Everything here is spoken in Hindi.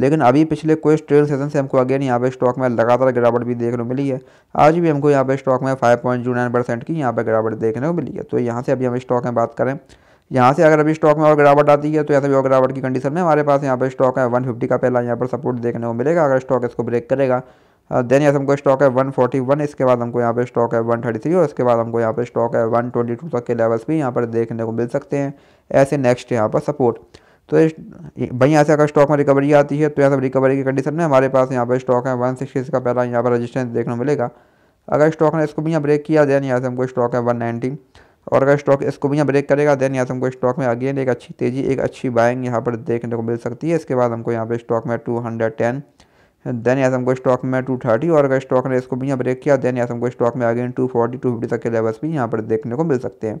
लेकिन अभी पिछले कुछ ट्रेड सेशन से हमको अगेन यहाँ पे स्टॉक में लगातार गिरावट भी देखने को मिली है आज भी हमको यहाँ पे स्टॉक में five point zero nine percent की यहाँ पे गिरावट देखने को मिली है तो यहाँ से अभी हम स्टॉक में बात करें यहाँ से अगर अभी स्टॉक में और गिरावट आती है तो ऐसे भी और गिरावट की कंडीशन में हमारे पास यहाँ पर स्टॉक है वन फिफ्टी का पहला यहाँ पर सपोर्ट देखने को मिलेगा अगर स्टॉक इसको ब्रेक करेगा देन यहाँ हमको स्टॉक है वन फोर्टी वन इसके बाद हमको यहाँ पर स्टॉक है वन थर्टी थ्री और इसके बाद हमको यहाँ पर स्टॉक है वन ट्वेंटी टू तक के लेवल्स भी यहाँ पर देखने को मिल सकते हैं ऐसे नेक्स्ट यहाँ पर सपोर्ट तो वहीं ऐसे अगर स्टॉक में रिकवरी आती है तो यहाँ सब रिकवरी की कंडीशन में हमारे पास यहाँ पर स्टॉक है वन सिक्सटी का पहला यहाँ पर रजिस्टेंस देखने मिलेगा अगर स्टॉक ने इसको भी यहाँ ब्रेक किया देन यहाँ से हमको स्टॉक है वन नाइनटी और अगर स्टॉक इसको भी यहाँ ब्रेक करेगा देन यहाँ से हमको स्टॉक में अगेन एक अच्छी तेज़ी एक अच्छी बाइंग यहाँ पर देखने को मिल सकती है इसके बाद हमको यहाँ पर स्टॉक में टू हंड्रेड टेन देन यहाँ से हमको स्टॉक में टू थर्टी और अगर स्टॉक ने इसको भी यहाँ ब्रेक किया देन यहाँ से हमको स्टॉक में again two forty two fifty तक के लेवल्स भी यहाँ पर देखने को मिल सकते हैं